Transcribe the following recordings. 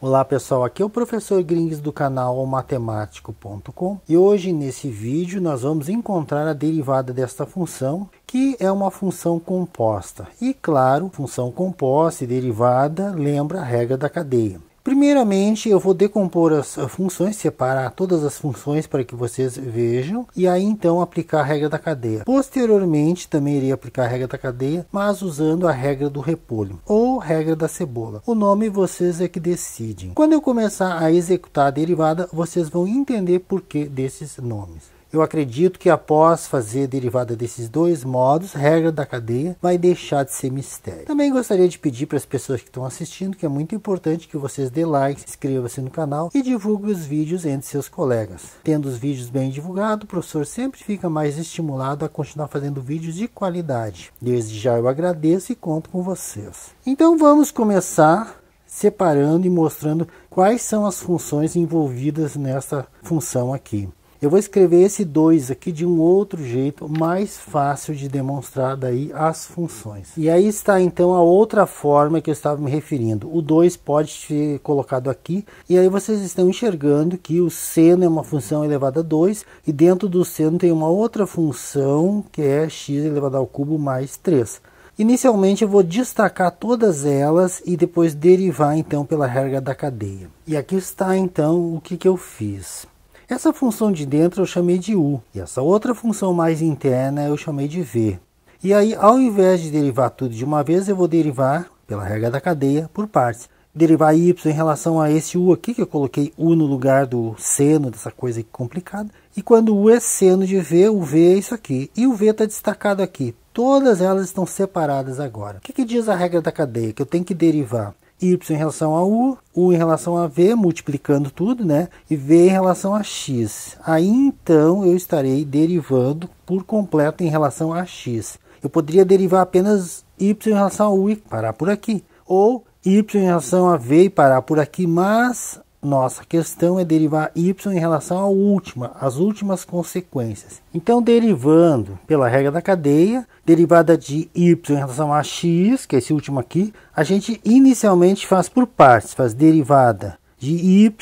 Olá pessoal, aqui é o professor Grings do canal matemático.com e hoje nesse vídeo nós vamos encontrar a derivada desta função que é uma função composta. E claro, função composta e derivada lembra a regra da cadeia. Primeiramente, eu vou decompor as funções, separar todas as funções para que vocês vejam e aí então aplicar a regra da cadeia. Posteriormente, também irei aplicar a regra da cadeia, mas usando a regra do repolho ou regra da cebola. O nome vocês é que decidem. Quando eu começar a executar a derivada, vocês vão entender por que desses nomes. Eu acredito que após fazer derivada desses dois modos, regra da cadeia vai deixar de ser mistério. Também gostaria de pedir para as pessoas que estão assistindo que é muito importante que vocês dê like, inscreva-se no canal e divulgue os vídeos entre seus colegas. Tendo os vídeos bem divulgados, o professor sempre fica mais estimulado a continuar fazendo vídeos de qualidade. Desde já eu agradeço e conto com vocês. Então vamos começar separando e mostrando quais são as funções envolvidas nessa função aqui. Eu vou escrever esse 2 aqui de um outro jeito, mais fácil de demonstrar daí as funções. E aí está então a outra forma que eu estava me referindo. O 2 pode ser colocado aqui, e aí vocês estão enxergando que o seno é uma função elevada a 2, e dentro do seno tem uma outra função que é x elevado ao cubo mais 3. Inicialmente eu vou destacar todas elas e depois derivar então pela regra da cadeia. E aqui está então o que, que eu fiz. Essa função de dentro eu chamei de U, e essa outra função mais interna eu chamei de V. E aí, ao invés de derivar tudo de uma vez, eu vou derivar, pela regra da cadeia, por partes. Derivar y em relação a esse u aqui, que eu coloquei u no lugar do seno, dessa coisa complicada. E quando u é seno de v, o v é isso aqui. E o v está destacado aqui. Todas elas estão separadas agora. O que, que diz a regra da cadeia? Que eu tenho que derivar y em relação a u, u em relação a v, multiplicando tudo, né? E v em relação a x. Aí então eu estarei derivando por completo em relação a x. Eu poderia derivar apenas y em relação a u e parar por aqui, ou y em relação a v e parar por aqui, mas nossa questão é derivar y em relação à última, às últimas consequências. Então, derivando pela regra da cadeia, derivada de y em relação a x, que é esse último aqui, a gente inicialmente faz por partes, faz derivada de y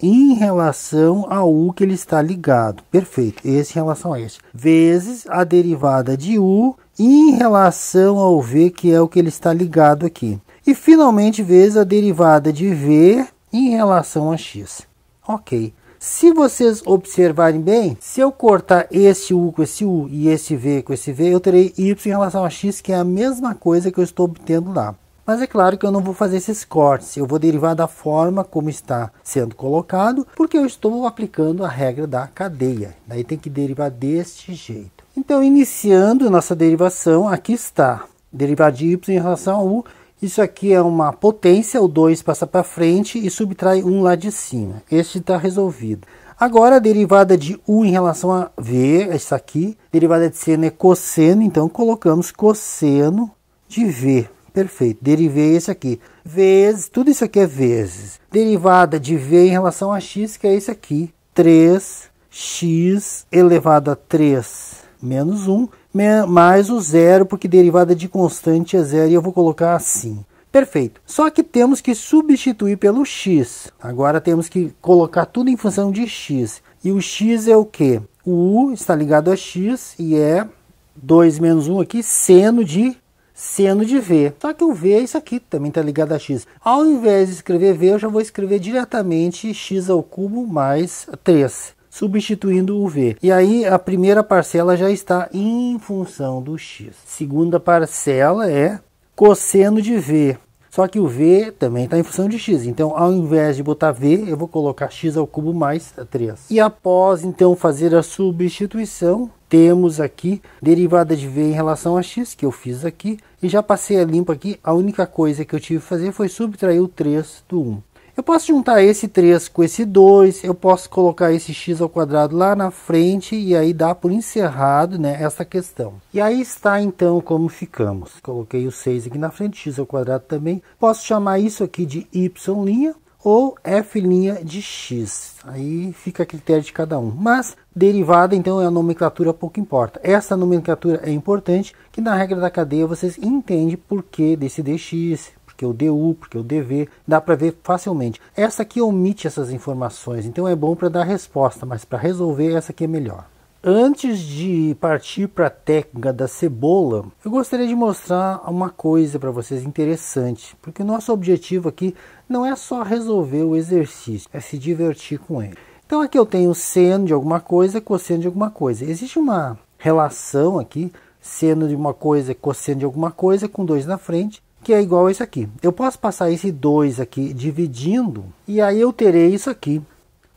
em relação a u que ele está ligado. Perfeito, esse em relação a este. Vezes a derivada de u em relação ao v, que é o que ele está ligado aqui. E finalmente, vezes a derivada de v em relação a x. Ok. Se vocês observarem bem, se eu cortar esse U com esse U e esse V com esse V, eu terei Y em relação a X, que é a mesma coisa que eu estou obtendo lá. Mas é claro que eu não vou fazer esses cortes, eu vou derivar da forma como está sendo colocado, porque eu estou aplicando a regra da cadeia. Daí tem que derivar deste jeito. Então, iniciando nossa derivação, aqui está. Derivar de y em relação a u isso aqui é uma potência, o 2 passa para frente e subtrai 1 um lá de cima. Este está resolvido. Agora, a derivada de U em relação a V, essa aqui, derivada de seno é cosseno, então colocamos cosseno de V. Perfeito, derivei esse aqui. Vezes, tudo isso aqui é vezes. Derivada de V em relação a x, que é esse aqui. 3x elevado a 3 menos 1 né, mais o zero, porque derivada de constante é zero, e eu vou colocar assim. Perfeito. Só que temos que substituir pelo x. Agora temos que colocar tudo em função de x. E o x é o que? O u está ligado a x e é 2 menos 1 aqui, seno de seno de v. Só que o v é isso aqui, também está ligado a x. Ao invés de escrever v, eu já vou escrever diretamente x ao cubo mais 3 substituindo o V. E aí a primeira parcela já está em função do X. Segunda parcela é cosseno de V. Só que o V também está em função de X. Então, ao invés de botar V, eu vou colocar X ao cubo mais 3. E após, então, fazer a substituição, temos aqui derivada de V em relação a X, que eu fiz aqui. E já passei a limpo aqui. A única coisa que eu tive que fazer foi subtrair o 3 do 1. Eu posso juntar esse 3 com esse 2, eu posso colocar esse x ao quadrado lá na frente e aí dá por encerrado né, essa questão. E aí está então como ficamos. Coloquei o 6 aqui na frente, x ao quadrado também. Posso chamar isso aqui de y' ou f' de x. Aí fica a critério de cada um. Mas derivada, então, é a nomenclatura pouco importa. Essa nomenclatura é importante, que na regra da cadeia vocês entendem por que desse dx, porque é o DU, porque é o DV, dá para ver facilmente. Essa aqui omite essas informações, então é bom para dar resposta, mas para resolver essa aqui é melhor. Antes de partir para a técnica da cebola, eu gostaria de mostrar uma coisa para vocês interessante, porque o nosso objetivo aqui não é só resolver o exercício, é se divertir com ele. Então aqui eu tenho seno de alguma coisa, cosseno de alguma coisa. Existe uma relação aqui, seno de uma coisa, cosseno de alguma coisa, com dois na frente, que é igual a esse aqui. Eu posso passar esse 2 aqui dividindo, e aí eu terei isso aqui.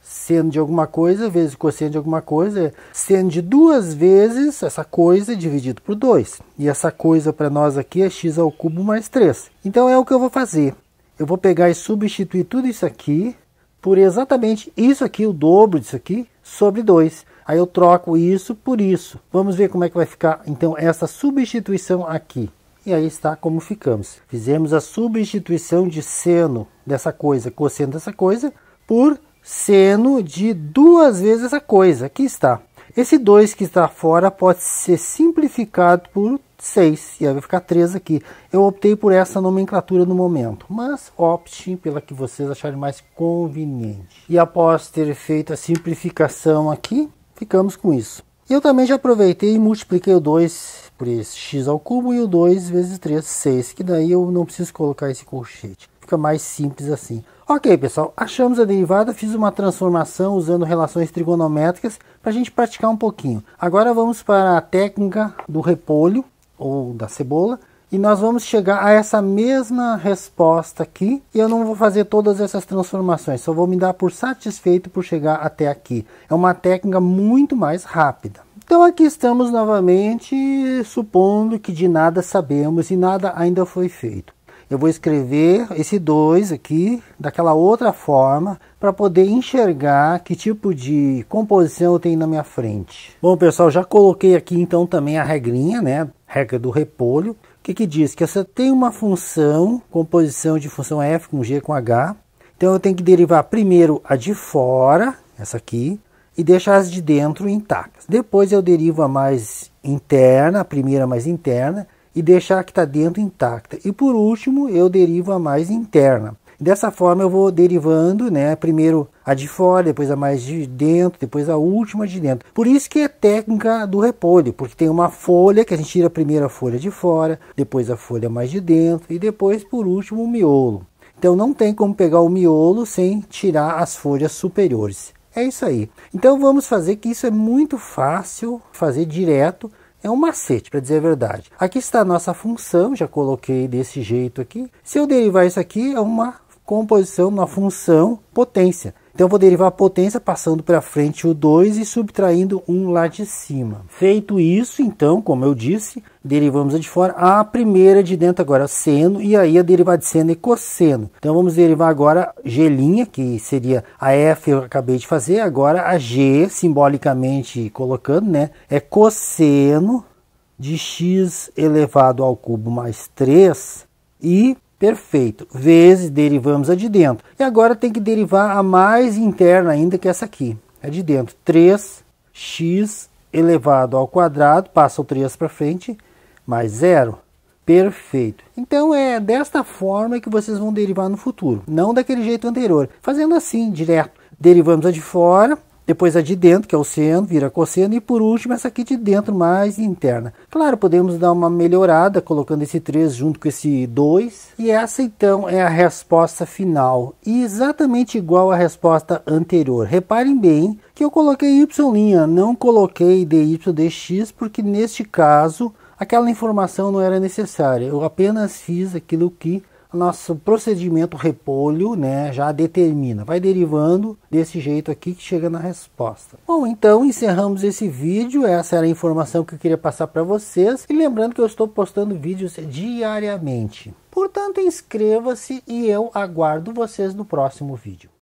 Seno de alguma coisa vezes cosseno de alguma coisa é seno de duas vezes essa coisa dividido por 2. E essa coisa para nós aqui é x ao cubo mais 3. Então é o que eu vou fazer. Eu vou pegar e substituir tudo isso aqui por exatamente isso aqui, o dobro disso aqui, sobre 2. Aí eu troco isso por isso. Vamos ver como é que vai ficar então essa substituição aqui. E aí está como ficamos. Fizemos a substituição de seno dessa coisa, cosseno dessa coisa, por seno de duas vezes essa coisa. Aqui está. Esse 2 que está fora pode ser simplificado por 6, e aí vai ficar 3 aqui. Eu optei por essa nomenclatura no momento, mas opte pela que vocês acharem mais conveniente. E após ter feito a simplificação aqui, ficamos com isso. Eu também já aproveitei e multipliquei o 2 por esse x ao cubo e o 2 vezes 3, 6, que daí eu não preciso colocar esse colchete. Fica mais simples assim. Ok, pessoal, achamos a derivada, fiz uma transformação usando relações trigonométricas para a gente praticar um pouquinho. Agora vamos para a técnica do repolho ou da cebola. E nós vamos chegar a essa mesma resposta aqui. E eu não vou fazer todas essas transformações, só vou me dar por satisfeito por chegar até aqui. É uma técnica muito mais rápida. Então aqui estamos novamente supondo que de nada sabemos e nada ainda foi feito. Eu vou escrever esse 2 aqui daquela outra forma para poder enxergar que tipo de composição eu tenho na minha frente. Bom pessoal, já coloquei aqui então também a regrinha, né? Regra do repolho. O que, que diz? Que eu tenho uma função, composição de função é f com g com h. Então eu tenho que derivar primeiro a de fora, essa aqui, e deixar as de dentro intactas. Depois eu derivo a mais interna, a primeira mais interna, e deixar a que está dentro intacta. E por último eu derivo a mais interna. Dessa forma eu vou derivando, né? Primeiro a de fora, depois a mais de dentro, depois a última de dentro. Por isso que é técnica do repolho, porque tem uma folha que a gente tira primeiro a folha de fora, depois a folha mais de dentro e depois por último o miolo. Então não tem como pegar o miolo sem tirar as folhas superiores. É isso aí. Então vamos fazer que isso é muito fácil fazer direto é um macete, para dizer a verdade. Aqui está a nossa função, já coloquei desse jeito aqui. Se eu derivar isso aqui, é uma composição, uma função potência. Então eu vou derivar a potência passando para frente o 2 e subtraindo 1 um lá de cima. Feito isso, então, como eu disse, derivamos a de fora, a primeira de dentro agora seno, e aí a derivada de seno é cosseno. Então vamos derivar agora gelinha, que seria a F eu acabei de fazer, agora a G, simbolicamente colocando, né, é cosseno de x elevado ao cubo mais 3 e Perfeito. Vezes, derivamos a de dentro. E agora tem que derivar a mais interna ainda, que essa aqui. A de dentro. 3x elevado ao quadrado, passa o 3 para frente, mais zero. Perfeito. Então é desta forma que vocês vão derivar no futuro, não daquele jeito anterior. Fazendo assim, direto. Derivamos a de fora, depois a de dentro, que é o seno, vira cosseno. E por último, essa aqui de dentro, mais interna. Claro, podemos dar uma melhorada colocando esse 3 junto com esse 2. E essa, então, é a resposta final. E exatamente igual à resposta anterior. Reparem bem que eu coloquei y', não coloquei dy dx, porque neste caso aquela informação não era necessária. Eu apenas fiz aquilo que nosso procedimento repolho, né, já determina, vai derivando desse jeito aqui que chega na resposta. Bom, então encerramos esse vídeo, essa era a informação que eu queria passar para vocês, e lembrando que eu estou postando vídeos diariamente. Portanto, inscreva-se e eu aguardo vocês no próximo vídeo.